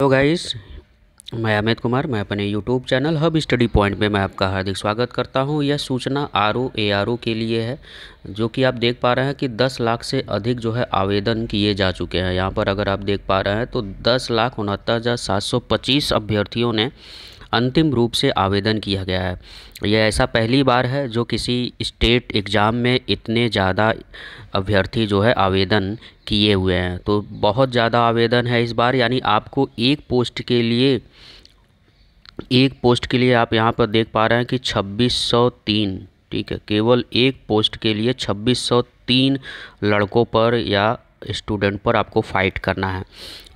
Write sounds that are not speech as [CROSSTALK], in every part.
hello guys मैं अमित कुमार मैं अपने YouTube channel hub study point में मैं आपका हार्दिक स्वागत करता हूं यह सूचना R O A R O के लिए है जो कि आप देख पा रहे हैं कि 10 लाख से अधिक जो है आवेदन किए जा चुके हैं यहां पर अगर आप देख पा रहे हैं तो दस लाख उनहत्तर हज़ार सात सौ पच्चीस अभ्यर्थियों ने अंतिम रूप से आवेदन किया गया है यह ऐसा पहली बार है जो किसी स्टेट एग्ज़ाम में इतने ज़्यादा अभ्यर्थी जो है आवेदन किए हुए हैं तो बहुत ज़्यादा आवेदन है इस बार यानी आपको एक पोस्ट के लिए एक पोस्ट के लिए आप यहाँ पर देख पा रहे हैं कि 2603 ठीक है केवल एक पोस्ट के लिए 2603 लड़कों पर या स्टूडेंट पर आपको फ़ाइट करना है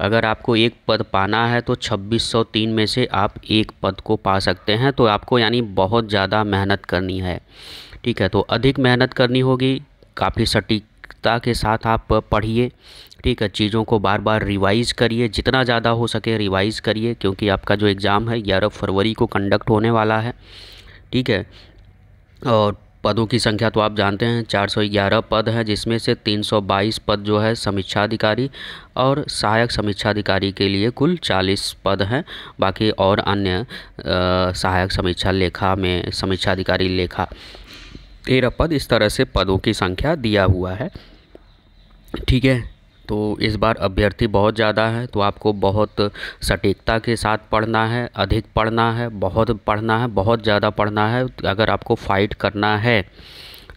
अगर आपको एक पद पाना है तो 2603 में से आप एक पद को पा सकते हैं तो आपको यानी बहुत ज़्यादा मेहनत करनी है ठीक है तो अधिक मेहनत करनी होगी काफ़ी सटीकता के साथ आप पढ़िए ठीक है चीज़ों को बार बार रिवाइज़ करिए जितना ज़्यादा हो सके रिवाइज़ करिए क्योंकि आपका जो एग्ज़ाम है ग्यारह फरवरी को कंडक्ट होने वाला है ठीक है और पदों की संख्या तो आप जानते हैं 411 पद हैं जिसमें से 322 पद जो है समीक्षा अधिकारी और सहायक समीक्षा अधिकारी के लिए कुल 40 पद हैं बाकी और अन्य सहायक समीक्षा लेखा में समीक्षा अधिकारी लेखा तेरह पद इस तरह से पदों की संख्या दिया हुआ है ठीक है तो इस बार अभ्यर्थी बहुत ज़्यादा है तो आपको बहुत सटीकता के साथ पढ़ना है अधिक पढ़ना है बहुत पढ़ना है बहुत ज़्यादा पढ़ना है अगर आपको फ़ाइट करना है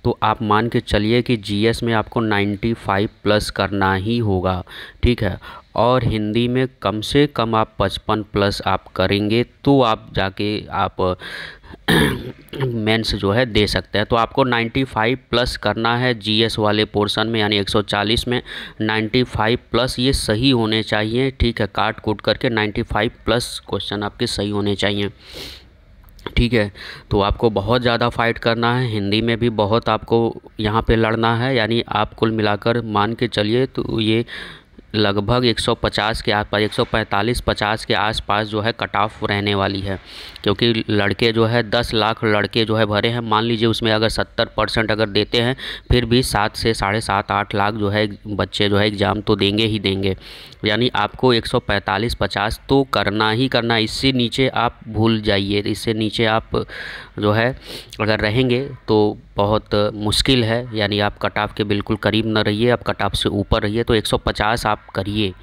तो आप मान के चलिए कि जीएस में आपको 95 प्लस करना ही होगा ठीक है और हिंदी में कम से कम आप 55 प्लस आप करेंगे तो आप जाके आप मेंस [CLEARS THROAT] जो है दे सकते हैं तो आपको 95 प्लस करना है जीएस वाले पोर्शन में यानी 140 में 95 प्लस ये सही होने चाहिए ठीक है काट कूट करके 95 प्लस क्वेश्चन आपके सही होने चाहिए ठीक है तो आपको बहुत ज़्यादा फाइट करना है हिंदी में भी बहुत आपको यहाँ पे लड़ना है यानी आप कुल मिलाकर मान के चलिए तो ये लगभग 150 के आसपास 145 50 के आसपास जो है कट ऑफ रहने वाली है क्योंकि लड़के जो है 10 लाख लड़के जो है भरे हैं मान लीजिए उसमें अगर 70 परसेंट अगर देते हैं फिर भी सात से साढ़े सात आठ लाख जो है बच्चे जो है एग्ज़ाम तो देंगे ही देंगे यानी आपको 145 50 तो करना ही करना इससे नीचे आप भूल जाइए इससे नीचे आप जो है अगर रहेंगे तो बहुत मुश्किल है यानी आप कट ऑफ के बिल्कुल करीब ना रहिए आप कट ऑफ से ऊपर रहिए तो 150 आप करिए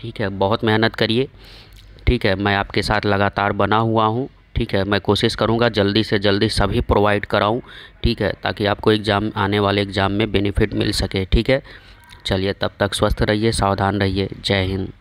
ठीक है बहुत मेहनत करिए ठीक है मैं आपके साथ लगातार बना हुआ हूँ ठीक है मैं कोशिश करूँगा जल्दी से जल्दी सभी प्रोवाइड कराऊँ ठीक है ताकि आपको एग्ज़ाम आने वाले एग्ज़ाम में बेनिफिट मिल सके ठीक है चलिए तब तक स्वस्थ रहिए सावधान रहिए जय हिंद